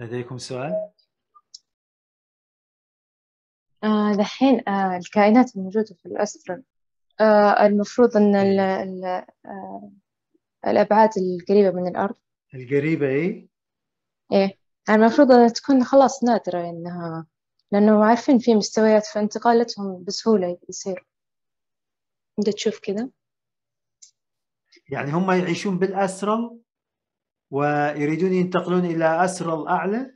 لديكم سؤال؟ آه، دحين آه الكائنات الموجودة في الأسترال آه المفروض أن الـ إيه. الـ آه الأبعاد القريبة من الأرض القريبة إيه؟ إيه يعني المفروض أنها تكون خلاص نادرة إنها لأنه عارفين في مستويات فانتقالتهم بسهولة يصير أنت تشوف كذا يعني هم يعيشون بالأسترال ويريدون ينتقلون إلى أسرى الأعلى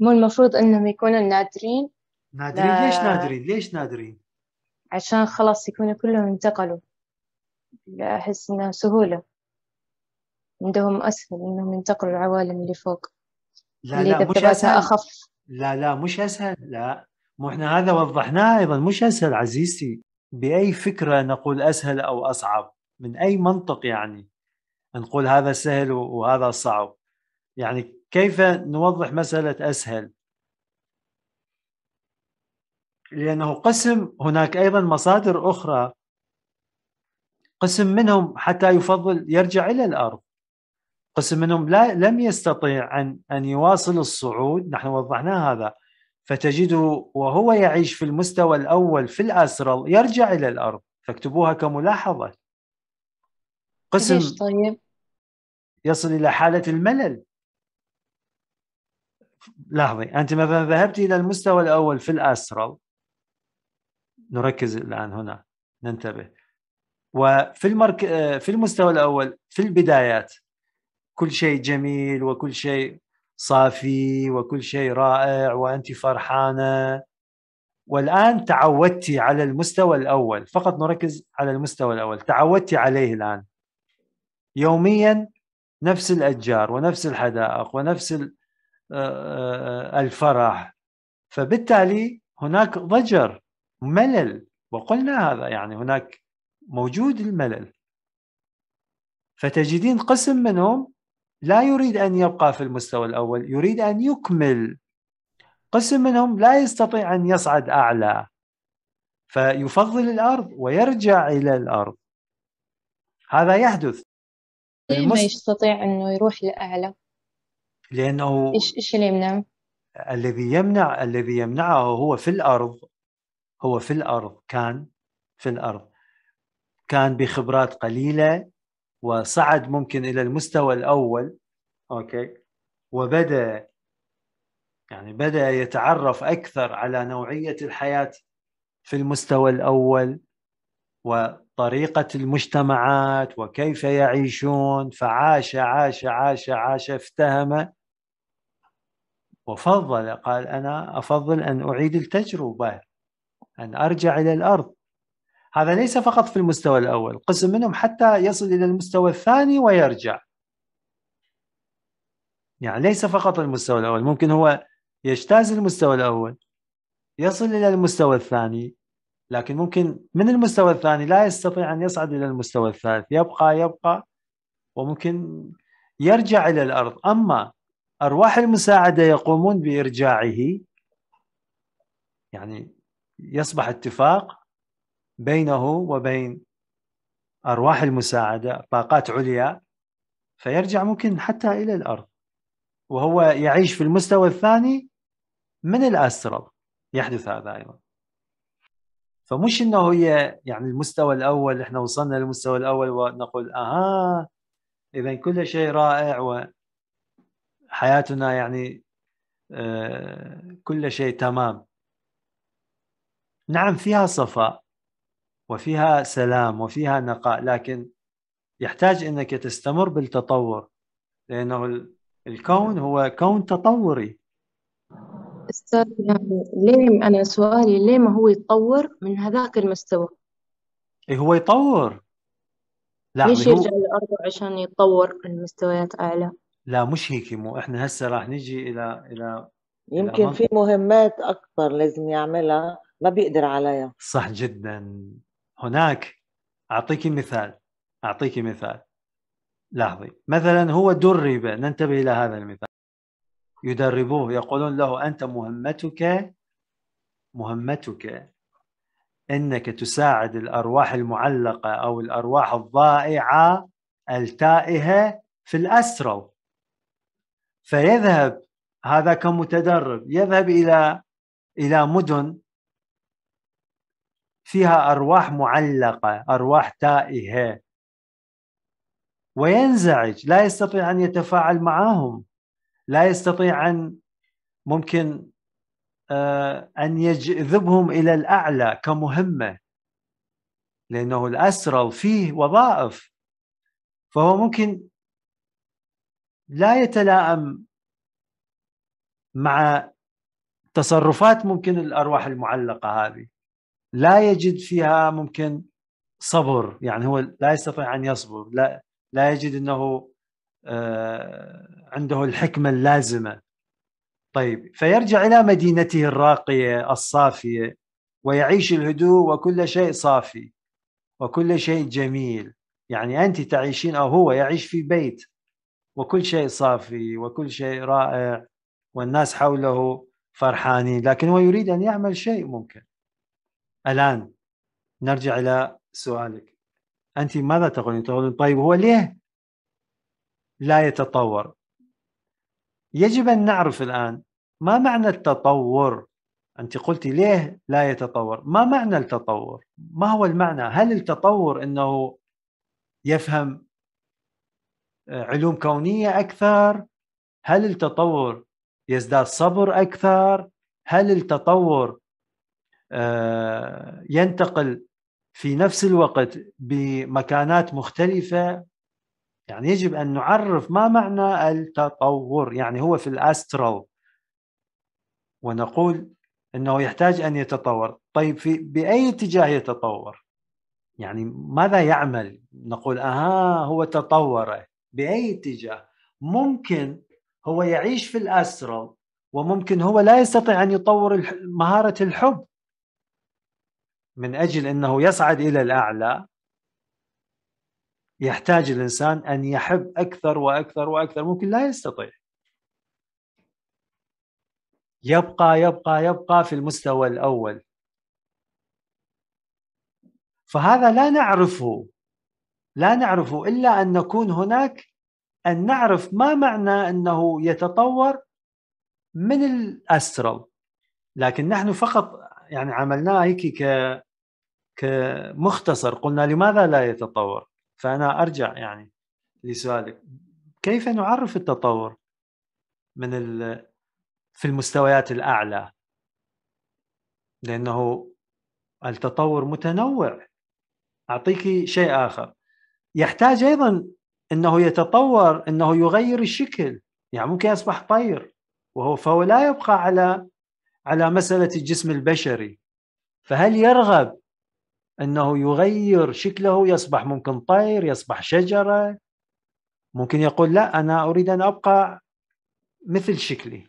مو المفروض إنهم يكونوا نادرين نادرين لا... ليش نادرين ليش نادرين عشان خلاص يكونوا كلهم انتقلوا لا أحس إنها سهولة عندهم أسهل إنهم ينتقلوا العوالم اللي فوق لا اللي لا مش أسهل أخف لا لا مش أسهل لا مو احنا هذا وضحناه أيضا مش أسهل عزيزتي بأي فكرة نقول أسهل أو أصعب من أي منطق يعني نقول هذا سهل وهذا صعب يعني كيف نوضح مسألة أسهل لأنه قسم هناك أيضا مصادر أخرى قسم منهم حتى يفضل يرجع إلى الأرض قسم منهم لا لم يستطيع أن أن يواصل الصعود نحن وضحنا هذا فتجده وهو يعيش في المستوى الأول في الأسرل يرجع إلى الأرض فاكتبوها كملاحظة قسم طيب يصل إلى حالة الملل لحظة أنت ما ذهبت إلى المستوى الأول في الأسترال نركز الآن هنا ننتبه وفي المرك... في المستوى الأول في البدايات كل شيء جميل وكل شيء صافي وكل شيء رائع وأنت فرحانة والآن تعودتي على المستوى الأول فقط نركز على المستوى الأول تعودتي عليه الآن يوميا نفس الأشجار ونفس الحدائق ونفس آه، آه، آه، الفرح فبالتالي هناك ضجر ملل وقلنا هذا يعني هناك موجود الملل فتجدين قسم منهم لا يريد أن يبقى في المستوى الأول يريد أن يكمل قسم منهم لا يستطيع أن يصعد أعلى فيفضل الأرض ويرجع إلى الأرض هذا يحدث إيه، ما يستطيع أنه يروح لأعلى لأنه إيش إيش اللي يمنع؟ الذي يمنع الذي يمنعه هو في الأرض هو في الأرض كان في الأرض كان بخبرات قليلة وصعد ممكن إلى المستوى الأول أوكي وبدأ يعني بدأ يتعرف أكثر على نوعية الحياة في المستوى الأول وطريقة المجتمعات وكيف يعيشون فعاش عاش عاش عاش افتهم وفضل قال أنا أفضل أن أعيد التجربة أن أرجع إلى الأرض هذا ليس فقط في المستوى الأول قسم منهم حتى يصل إلى المستوى الثاني ويرجع يعني ليس فقط المستوى الأول ممكن هو يجتاز المستوى الأول يصل إلى المستوى الثاني لكن ممكن من المستوى الثاني لا يستطيع أن يصعد إلى المستوى الثالث يبقى يبقى وممكن يرجع إلى الأرض أما أرواح المساعدة يقومون بإرجاعه يعني يصبح اتفاق بينه وبين أرواح المساعدة طاقات عليا فيرجع ممكن حتى إلى الأرض وهو يعيش في المستوى الثاني من الاسترال يحدث هذا أيضا فمش انه هي يعني المستوى الاول احنا وصلنا للمستوى الاول ونقول اها اذا كل شيء رائع وحياتنا يعني آه، كل شيء تمام نعم فيها صفاء وفيها سلام وفيها نقاء لكن يحتاج انك تستمر بالتطور لانه الكون هو كون تطوري أستاذ يعني ليه أنا سؤالي ليه ما هو يتطور من هذاك المستوى؟ إيه هو يطور لا ليش هو... يرجع للارض عشان يتطور المستويات أعلى؟ لا مش هيك مو إحنا هسه راح نجي إلى إلى يمكن إلى في مهمات أكثر لازم يعملها ما بيقدر عليها صح جدا هناك أعطيك مثال أعطيك مثال لاحظي مثلا هو درب ننتبه إلى هذا المثال يدربوه يقولون له أنت مهمتك مهمتك أنك تساعد الأرواح المعلقة أو الأرواح الضائعة التائهة في الأسرة فيذهب هذا كمتدرب يذهب إلى إلى مدن فيها أرواح معلقة أرواح تائهة وينزعج لا يستطيع أن يتفاعل معهم لا يستطيع ان ممكن آه، ان يجذبهم الى الاعلى كمهمه لانه الاسرى فيه وظائف فهو ممكن لا يتلائم مع تصرفات ممكن الارواح المعلقه هذه لا يجد فيها ممكن صبر يعني هو لا يستطيع ان يصبر لا لا يجد انه آه، عنده الحكمه اللازمه طيب فيرجع الى مدينته الراقيه الصافيه ويعيش الهدوء وكل شيء صافي وكل شيء جميل يعني انت تعيشين او هو يعيش في بيت وكل شيء صافي وكل شيء رائع والناس حوله فرحانين لكن هو يريد ان يعمل شيء ممكن الان نرجع الى سؤالك انت ماذا تقولين؟ تقولين طيب هو ليه لا يتطور يجب أن نعرف الآن ما معنى التطور أنت قلت ليه لا يتطور ما معنى التطور ما هو المعنى هل التطور أنه يفهم آه، علوم كونية أكثر هل التطور يزداد صبر أكثر هل التطور آه، ينتقل في نفس الوقت بمكانات مختلفة يعني يجب أن نعرف ما معنى التطور يعني هو في الأسترال ونقول أنه يحتاج أن يتطور طيب في بأي اتجاه يتطور يعني ماذا يعمل نقول أها هو تطور بأي اتجاه ممكن هو يعيش في الأسترال وممكن هو لا يستطيع أن يطور مهارة الحب من أجل أنه يصعد إلى الأعلى يحتاج الانسان ان يحب اكثر واكثر واكثر ممكن لا يستطيع يبقى يبقى يبقى في المستوى الاول فهذا لا نعرفه لا نعرفه الا ان نكون هناك ان نعرف ما معنى انه يتطور من الاسترال لكن نحن فقط يعني عملناه هيك كمختصر قلنا لماذا لا يتطور فانا ارجع يعني لسؤالك كيف نعرف التطور من ال... في المستويات الاعلى لانه التطور متنوع اعطيك شيء اخر يحتاج ايضا انه يتطور انه يغير الشكل يعني ممكن يصبح طير وهو فهو لا يبقى على على مساله الجسم البشري فهل يرغب انه يغير شكله يصبح ممكن طير يصبح شجره ممكن يقول لا انا اريد ان ابقى مثل شكلي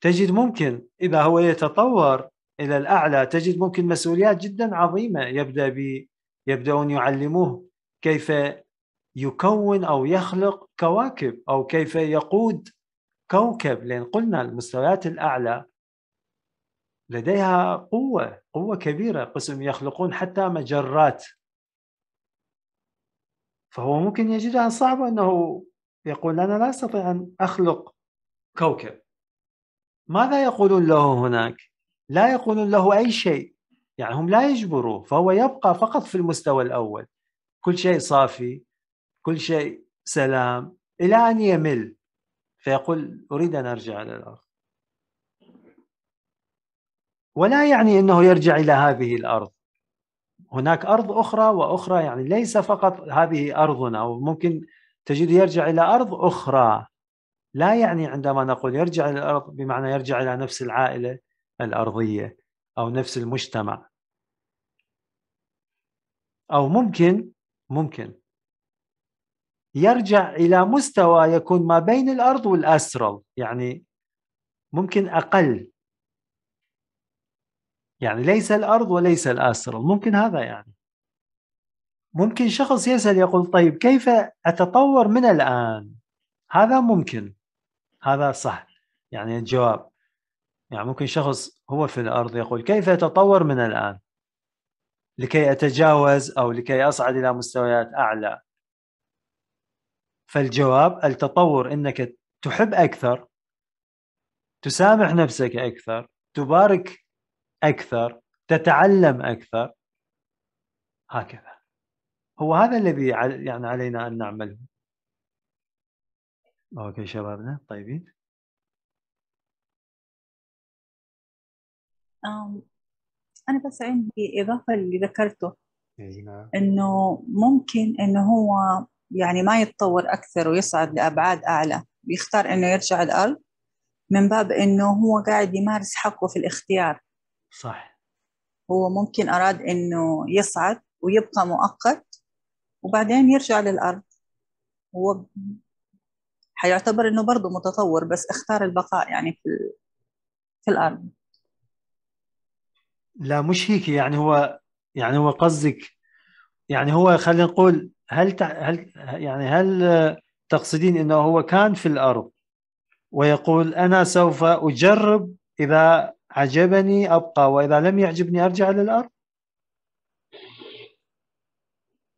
تجد ممكن اذا هو يتطور الى الاعلى تجد ممكن مسؤوليات جدا عظيمه يبدا ب يبداون يعلموه كيف يكون او يخلق كواكب او كيف يقود كوكب لان قلنا المستويات الاعلى لديها قوة قوة كبيرة قسم يخلقون حتى مجرات فهو ممكن يجدها صعبة أنه يقول أنا لا أستطيع أن أخلق كوكب ماذا يقولون له هناك؟ لا يقولون له أي شيء يعني هم لا يجبروه فهو يبقى فقط في المستوى الأول كل شيء صافي كل شيء سلام إلى أن يمل فيقول أريد أن أرجع إلى الأرض ولا يعني انه يرجع الى هذه الارض هناك ارض اخرى واخرى يعني ليس فقط هذه ارضنا وممكن تجد يرجع الى ارض اخرى لا يعني عندما نقول يرجع الى الارض بمعنى يرجع الى نفس العائله الارضيه او نفس المجتمع او ممكن ممكن يرجع الى مستوى يكون ما بين الارض والاسرل يعني ممكن اقل يعني ليس الأرض وليس الأسر ممكن هذا يعني ممكن شخص يسأل يقول طيب كيف أتطور من الآن هذا ممكن هذا صح يعني الجواب يعني ممكن شخص هو في الأرض يقول كيف أتطور من الآن لكي أتجاوز أو لكي أصعد إلى مستويات أعلى فالجواب التطور انك تحب اكثر تسامح نفسك اكثر تبارك اكثر تتعلم اكثر هكذا هو هذا الذي يعني علينا ان نعمله اوكي شبابنا طيبين أنا بس عندي إضافة اللي ذكرته نعم. إنه ممكن إنه هو يعني ما يتطور أكثر ويصعد لأبعاد أعلى يختار إنه يرجع الأرض من باب إنه هو قاعد يمارس حقه في الاختيار صح هو ممكن أراد إنه يصعد ويبقى مؤقت وبعدين يرجع للأرض هو حيعتبر إنه برضه متطور بس اختار البقاء يعني في في الأرض لا مش هيك يعني هو يعني هو قصدك يعني هو خلينا نقول هل هل يعني هل تقصدين انه هو كان في الارض ويقول انا سوف اجرب اذا عجبني أبقى وإذا لم يعجبني أرجع للأرض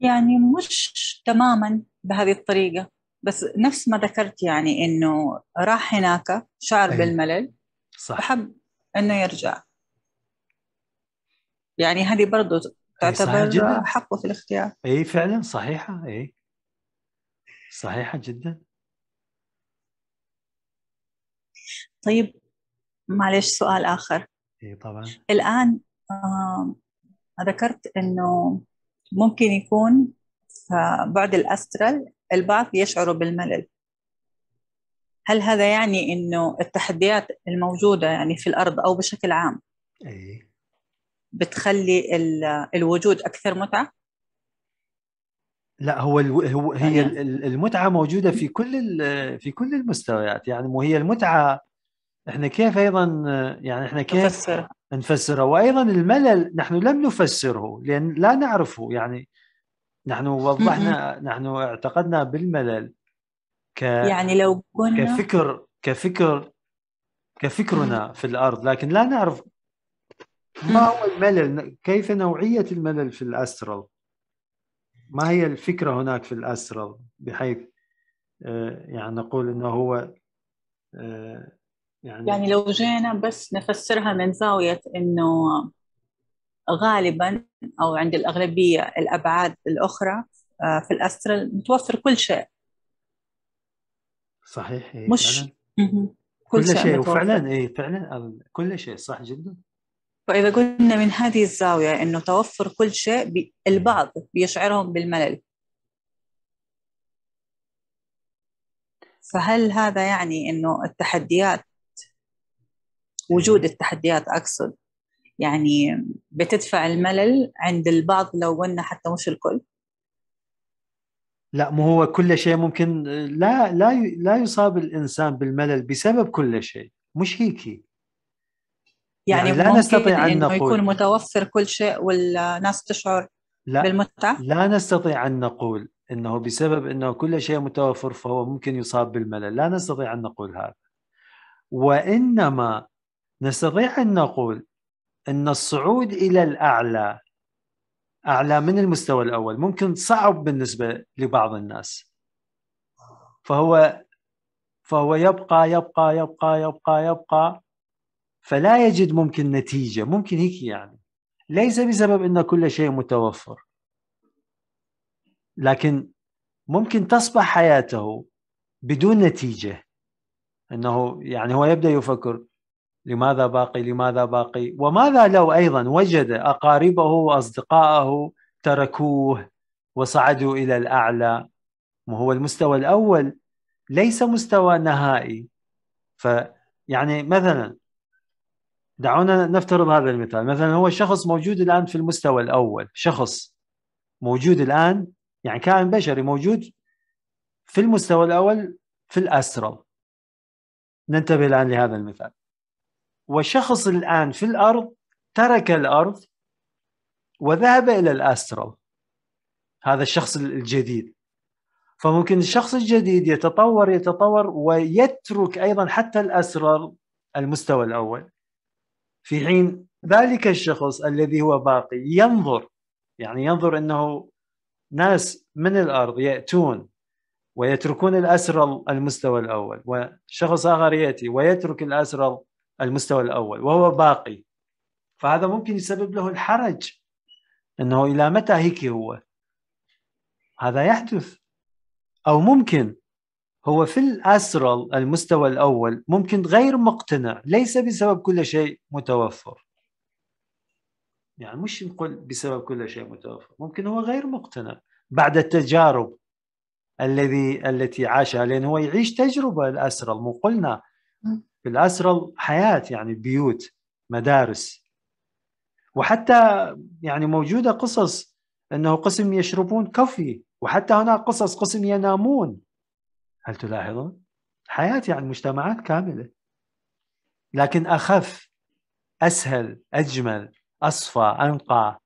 يعني مش تماما بهذه الطريقة بس نفس ما ذكرت يعني إنه راح هناك شعر أيه. بالملل صح وحب إنه يرجع يعني هذه برضو تعتبر حقه في الاختيار اي فعلا صحيحه اي صحيحه جدا طيب معلش سؤال آخر إيه طبعا الآن آه ذكرت أنه ممكن يكون آه، بعد الأسترال البعض يشعر بالملل هل هذا يعني أنه التحديات الموجودة يعني في الأرض أو بشكل عام اي بتخلي الوجود أكثر متعة؟ لا هو الو... هو هي يعني؟ المتعه موجوده في كل في كل المستويات يعني مو هي المتعه احنا كيف ايضا يعني احنا كيف نفسره نفسره وايضا الملل نحن لم نفسره لان لا نعرفه يعني نحن وضحنا نحن اعتقدنا بالملل ك يعني لو قلنا كفكر كفكر كفكرنا في الارض لكن لا نعرف ما هو الملل كيف نوعيه الملل في الاسترال ما هي الفكره هناك في الاسترال بحيث آه، يعني نقول انه هو آه، يعني يعني لو جينا بس نفسرها من زاوية إنه غالبا أو عند الأغلبية الأبعاد الأخرى آه، في الأسترال متوفر كل شيء صحيح إيه مش كل, كل شيء, شيء وفعلا اي فعلا كل شيء صح جدا فإذا قلنا من هذه الزاوية إنه توفر كل شيء إيه. البعض بيشعرهم بالملل فهل هذا يعني إنه التحديات وجود إيه. التحديات أقصد يعني بتدفع الملل عند البعض لو قلنا حتى مش الكل لا مو هو كل شيء ممكن لا لا لا يصاب الانسان بالملل بسبب كل شيء مش هيك يعني, يعني لا نستطيع ان نقول يكون متوفر كل شيء والناس تشعر لا بالمتعه لا نستطيع ان نقول انه بسبب انه كل شيء متوفر فهو ممكن يصاب بالملل لا نستطيع ان نقول هذا وانما نستطيع أن نقول أن الصعود إلى الأعلى أعلى من المستوى الأول ممكن صعب بالنسبة لبعض الناس فهو فهو يبقى يبقى يبقى يبقى يبقى فلا يجد ممكن نتيجة ممكن هيك يعني ليس بسبب أن كل شيء متوفر لكن ممكن تصبح حياته بدون نتيجة أنه يعني هو يبدأ يفكر لماذا باقي لماذا باقي وماذا لو أيضا وجد أقاربه وأصدقائه تركوه وصعدوا إلى الأعلى وهو المستوى الأول ليس مستوى نهائي فيعني مثلا دعونا نفترض هذا المثال مثلا هو شخص موجود الآن في المستوى الأول شخص موجود الآن يعني كائن بشري موجود في المستوى الأول في الأسرل ننتبه الآن لهذا المثال وشخص الآن في الأرض ترك الأرض وذهب إلى الأسترال هذا الشخص الجديد فممكن الشخص الجديد يتطور يتطور ويترك أيضا حتى الأسرار المستوى الأول في حين ذلك الشخص الذي هو باقي ينظر يعني ينظر أنه ناس من الأرض يأتون ويتركون الأسرار المستوى الأول وشخص آخر يأتي ويترك الأسرار المستوى الأول وهو باقي فهذا ممكن يسبب له الحرج أنه إلى متى هيك هو هذا يحدث أو ممكن هو في الأسرل المستوى الأول ممكن غير مقتنع ليس بسبب كل شيء متوفر يعني مش نقول بسبب كل شيء متوفر ممكن هو غير مقتنع بعد التجارب الذي التي عاشها لأنه هو يعيش تجربة الأسرل مو قلنا في الأسرة حياة يعني بيوت مدارس وحتى يعني موجودة قصص أنه قسم يشربون كوفي وحتى هناك قصص قسم ينامون هل تلاحظون؟ حياة يعني مجتمعات كاملة لكن أخف أسهل أجمل أصفى أنقى